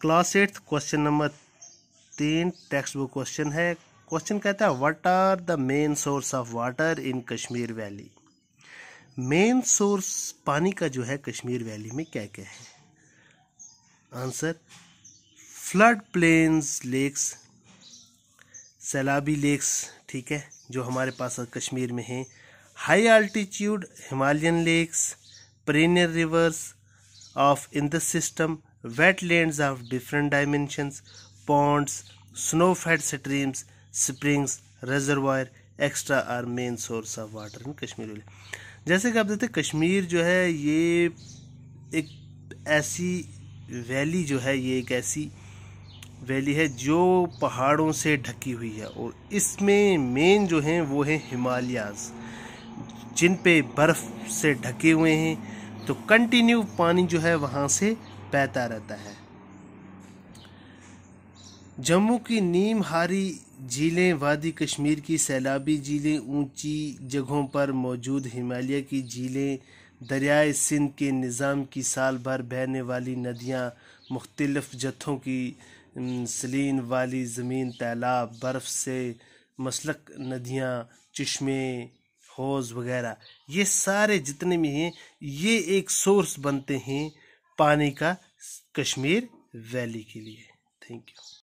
class eighth question number तीन textbook question है question कहता है what are the main source of water in Kashmir valley main source पानी का जो है कश्मीर वैली में क्या क्या है आंसर फ्लड प्लेन्स लेक्स सैलाबी लेक्स ठीक है जो हमारे पास कश्मीर में हैं high altitude Himalayan lakes perennial rivers of Indus system wetland of different dimension ponds snow fed streams springs reservoir, extra are main source of water in Kashmir valley जैसे कि आप देखते कश्मीर जो है ये एक ऐसी वैली जो है ये एक ऐसी वैली है जो पहाड़ों से ढकी हुई है और इसमें मेन जो हैं वो हैं हिमालयाज जिन पे बर्फ़ से ढके हुए हैं तो कंटिन्यू पानी जो है वहाँ से बहता रहता है जम्मू की नीम हारी झीलें वादी कश्मीर की सैलाबी झीलें ऊंची जगहों पर मौजूद हिमालय की झीलें दरियाए सिंध के निज़ाम की साल भर बहने वाली नदियाँ मुख्तलफ़ जत्थों की सलीन वाली ज़मीन तालाब बर्फ़ से मसलक नदियाँ चश्मे हौज़ वगैरह ये सारे जितने भी हैं ये एक सोर्स बनते हैं पानी का कश्मीर वैली के लिए थैंक यू